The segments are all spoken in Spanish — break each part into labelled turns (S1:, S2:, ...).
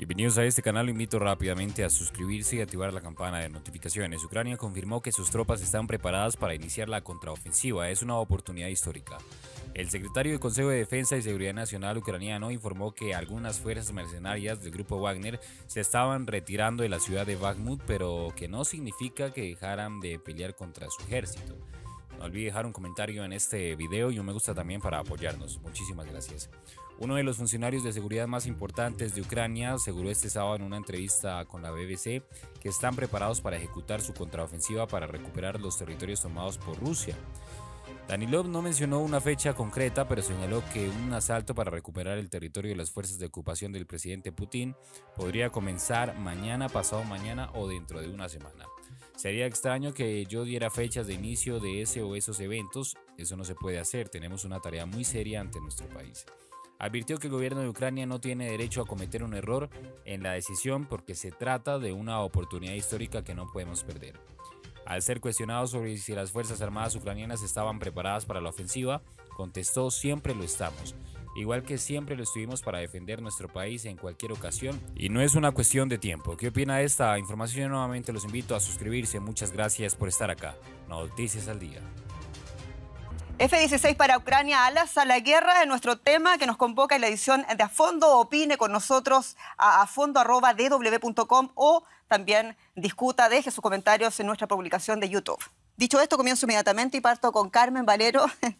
S1: Bienvenidos a este canal, lo invito rápidamente a suscribirse y activar la campana de notificaciones. Ucrania confirmó que sus tropas están preparadas para iniciar la contraofensiva, es una oportunidad histórica. El secretario del Consejo de Defensa y Seguridad Nacional ucraniano informó que algunas fuerzas mercenarias del grupo Wagner se estaban retirando de la ciudad de Bakhmut, pero que no significa que dejaran de pelear contra su ejército. No olvide dejar un comentario en este video y un me gusta también para apoyarnos. Muchísimas gracias. Uno de los funcionarios de seguridad más importantes de Ucrania aseguró este sábado en una entrevista con la BBC que están preparados para ejecutar su contraofensiva para recuperar los territorios tomados por Rusia. Danilov no mencionó una fecha concreta, pero señaló que un asalto para recuperar el territorio de las fuerzas de ocupación del presidente Putin podría comenzar mañana, pasado mañana o dentro de una semana. Sería extraño que yo diera fechas de inicio de ese o esos eventos. Eso no se puede hacer. Tenemos una tarea muy seria ante nuestro país. Advirtió que el gobierno de Ucrania no tiene derecho a cometer un error en la decisión porque se trata de una oportunidad histórica que no podemos perder. Al ser cuestionado sobre si las Fuerzas Armadas ucranianas estaban preparadas para la ofensiva, contestó siempre lo estamos igual que siempre lo estuvimos para defender nuestro país en cualquier ocasión y no es una cuestión de tiempo. ¿Qué opina de esta información? Nuevamente los invito a suscribirse. Muchas gracias por estar acá. Noticias al día.
S2: F-16 para Ucrania, alas a la guerra, es nuestro tema que nos convoca en la edición de A Fondo. Opine con nosotros a fondo@dw.com o también discuta, deje sus comentarios en nuestra publicación de YouTube. Dicho esto, comienzo inmediatamente y parto con Carmen Valero.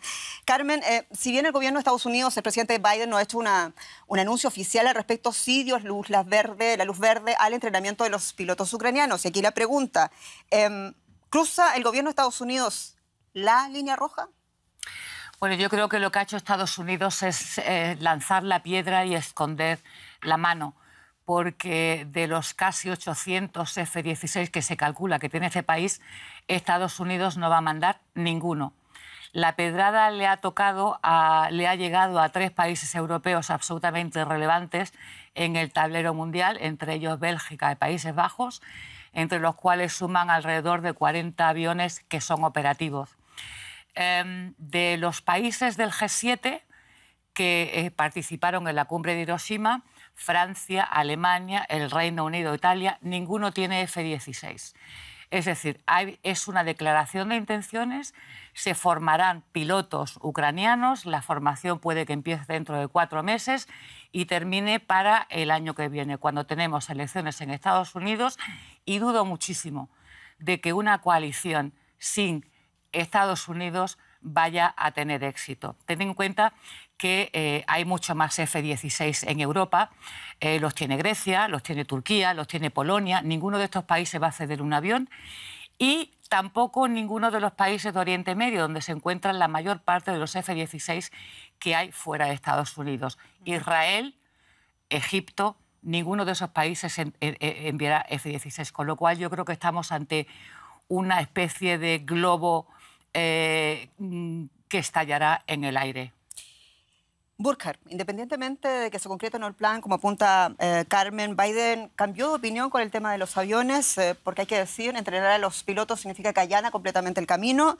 S2: Carmen, eh, si bien el gobierno de Estados Unidos, el presidente Biden, no ha hecho un anuncio oficial al respecto, sí dio luz, la, verde, la luz verde al entrenamiento de los pilotos ucranianos. Y aquí la pregunta, em, ¿cruza el gobierno de Estados Unidos la línea roja?
S3: Bueno, yo creo que lo que ha hecho Estados Unidos es eh, lanzar la piedra y esconder la mano porque de los casi 800 F-16 que se calcula que tiene ese país, Estados Unidos no va a mandar ninguno. La pedrada le ha tocado, le ha llegado a tres países europeos absolutamente relevantes en el tablero mundial, entre ellos Bélgica y Países Bajos, entre los cuales suman alrededor de 40 aviones que son operativos. Em, de los países del G7 que eh, participaron en la cumbre de Hiroshima, Francia, Alemania, el Reino Unido, Italia, ninguno tiene F-16. Es decir, es una declaración de intenciones, se formarán pilotos ucranianos, la formación puede que empiece dentro de cuatro meses y termine para el año que viene, cuando tenemos elecciones en Estados Unidos, y dudo muchísimo de que una coalición sin Estados Unidos vaya a tener éxito. Ten en cuenta que eh, hay mucho más F-16 en Europa, eh, los tiene Grecia, los tiene Turquía, los tiene Polonia, ninguno de estos países va a ceder un avión y tampoco ninguno de los países de Oriente Medio, donde se encuentran la mayor parte de los F-16 que hay fuera de Estados Unidos. Israel, Egipto, ninguno de esos países enviará F-16, con lo cual yo creo que estamos ante una especie de globo eh, mm, que estallará en el aire.
S2: Burkhardt, independientemente de que se concrete o no el plan, como apunta eh, Carmen, Biden cambió de opinión con el tema de los aviones, eh, porque hay que decir, entrenar a los pilotos significa que allana completamente el camino.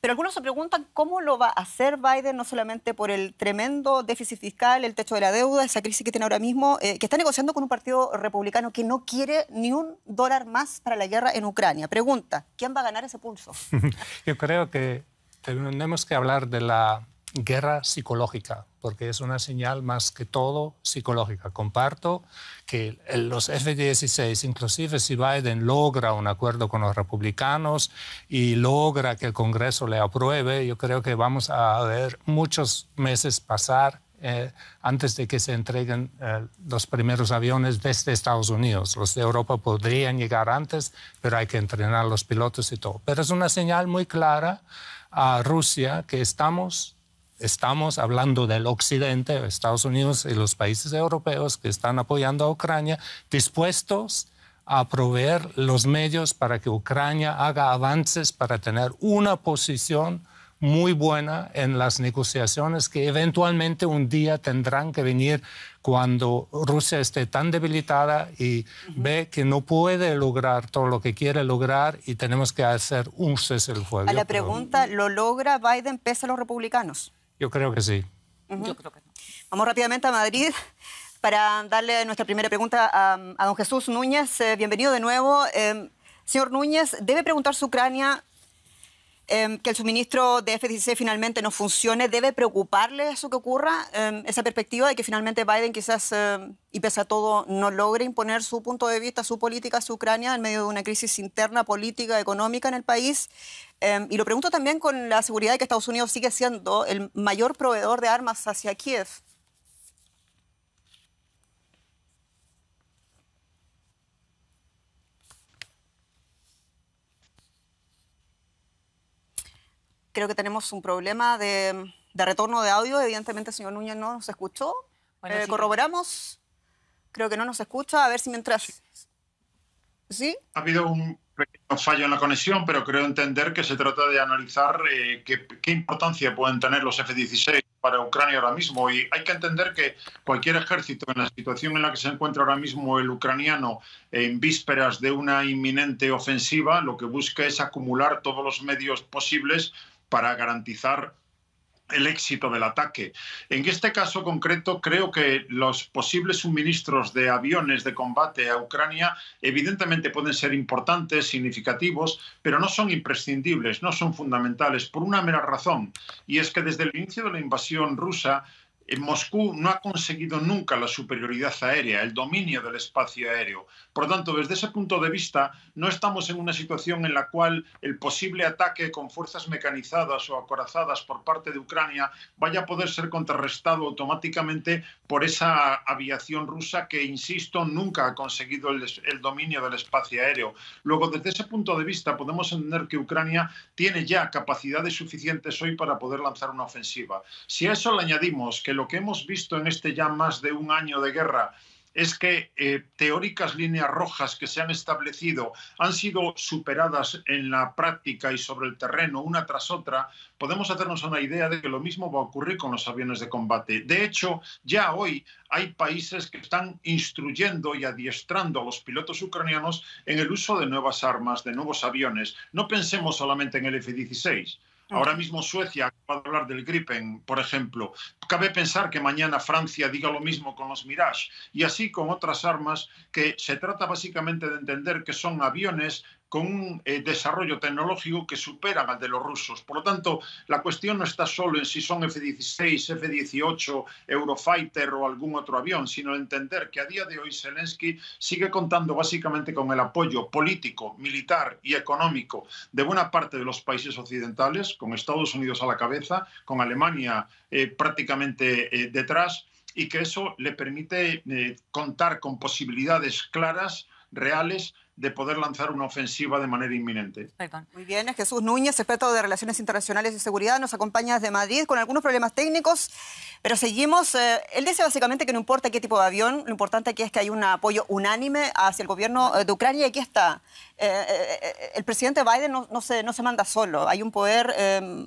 S2: Pero algunos se preguntan cómo lo va a hacer Biden, no solamente por el tremendo déficit fiscal, el techo de la deuda, esa crisis que tiene ahora mismo, eh, que está negociando con un partido republicano que no quiere ni un dólar más para la guerra en Ucrania. Pregunta, ¿quién va a ganar ese pulso?
S4: Yo creo que tenemos que hablar de la guerra psicológica, porque es una señal más que todo psicológica. Comparto que los F-16, inclusive si Biden logra un acuerdo con los republicanos y logra que el Congreso le apruebe, yo creo que vamos a ver muchos meses pasar eh, antes de que se entreguen eh, los primeros aviones desde Estados Unidos. Los de Europa podrían llegar antes, pero hay que entrenar a los pilotos y todo. Pero es una señal muy clara a Rusia que estamos estamos hablando del occidente, Estados Unidos y los países europeos que están apoyando a Ucrania, dispuestos a proveer los medios para que Ucrania haga avances para tener una posición muy buena en las negociaciones que eventualmente un día tendrán que venir cuando Rusia esté tan debilitada y ve que no puede lograr todo lo que quiere lograr y tenemos que hacer un cese el fuego. A la pregunta,
S2: ¿lo logra Biden pese a los republicanos?
S4: Yo creo que sí.
S2: Vamos rápidamente a Madrid para darle nuestra primera pregunta a, don Jesús Núñez. Eh, bienvenido de nuevo. Eh, señor Núñez, ¿debe preguntar su Ucrania Em, que el suministro de F-16 finalmente no funcione, ¿debe preocuparle eso que ocurra? Em, esa perspectiva de que finalmente Biden quizás, em, y pese a todo, no logre imponer su punto de vista, su política su Ucrania en medio de una crisis interna, política, económica en el país. y lo pregunto también con la seguridad de que Estados Unidos sigue siendo el mayor proveedor de armas hacia Kiev. creo que tenemos un problema de, de retorno de audio. Evidentemente, señor Núñez no nos escuchó. Bueno, eh, Corroboramos. Creo que no nos escucha. A ver si mientras. ¿Sí?
S5: Ha habido un pequeño fallo en la conexión, pero creo entender que se trata de analizar eh, qué, qué, importancia pueden tener los F-16 para Ucrania ahora mismo. Y hay que entender que cualquier ejército, en la situación en la que se encuentra ahora mismo el ucraniano, en vísperas de una inminente ofensiva, lo que busca es acumular todos los medios posibles para garantizar el éxito del ataque. En este caso concreto, creo que los posibles suministros de aviones de combate a Ucrania evidentemente pueden ser importantes, significativos, pero no son imprescindibles, no son fundamentales, por una mera razón, y es que desde el inicio de la invasión rusa, en Moscú no ha conseguido nunca la superioridad aérea, el dominio del espacio aéreo. Por lo tanto, desde ese punto de vista, no estamos en una situación en la cual el posible ataque con fuerzas mecanizadas o acorazadas por parte de Ucrania vaya a poder ser contrarrestado automáticamente por esa aviación rusa que, insisto, nunca ha conseguido el, el dominio del espacio aéreo. Luego, desde ese punto de vista, podemos entender que Ucrania tiene ya capacidades suficientes hoy para poder lanzar una ofensiva. Si a eso le añadimos que lo que hemos visto en este ya más de un año de guerra es que eh, teóricas líneas rojas que se han establecido han sido superadas en la práctica y sobre el terreno una tras otra, podemos hacernos una idea de que lo mismo va a ocurrir con los aviones de combate. De hecho, ya hoy hay países que están instruyendo y adiestrando a los pilotos ucranianos en el uso de nuevas armas, de nuevos aviones. No pensemos solamente en el F-16. Ahora mismo Suecia acaba de hablar del Gripen, por ejemplo, Cabe pensar que mañana Francia diga lo mismo con los Mirage y así con otras armas que se trata básicamente de entender que son aviones con un eh, desarrollo tecnológico que superan al de los rusos. Por lo tanto, la cuestión no está solo en si son F-16, F-18, Eurofighter o algún otro avión, sino entender que a día de hoy Zelensky sigue contando básicamente con el apoyo político, militar y económico de buena parte de los países occidentales, con Estados Unidos a la cabeza, con Alemania eh, prácticamente eh, detrás y que eso le permite eh, contar con posibilidades claras, reales, de poder lanzar una ofensiva de manera inminente.
S2: Muy bien, Jesús Núñez, experto de Relaciones Internacionales y Seguridad, nos acompaña desde Madrid con algunos problemas técnicos, pero seguimos. Eh, él dice básicamente que no importa qué tipo de avión, lo importante aquí es que hay un apoyo unánime hacia el gobierno de Ucrania y aquí está. el presidente Biden no, se, no se manda solo, hay un poder,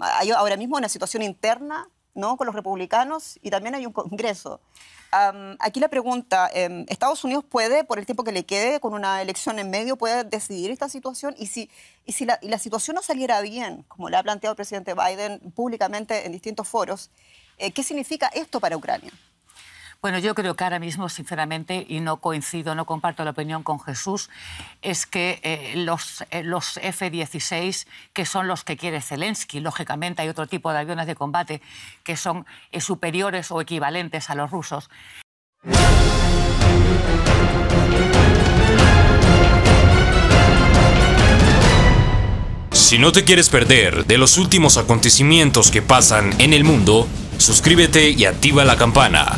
S2: hay ahora mismo una situación interna ¿no? con los republicanos y también hay un Congreso. aquí la pregunta, em, ¿Estados Unidos puede, por el tiempo que le quede, con una elección en medio, puede decidir esta situación? Y si, y si la, situación no saliera bien, como la ha planteado el presidente Biden públicamente en distintos foros, eh, ¿qué significa esto para Ucrania?
S3: Bueno, yo creo que ahora mismo, sinceramente, y no coincido, no comparto la opinión con Jesús, es que eh, los, eh, los F-16, que son los que quiere Zelensky, lógicamente hay otro tipo de aviones de combate que son eh, superiores o equivalentes a los rusos.
S1: Si no te quieres perder de los últimos acontecimientos que pasan en el mundo, suscríbete y activa la campana.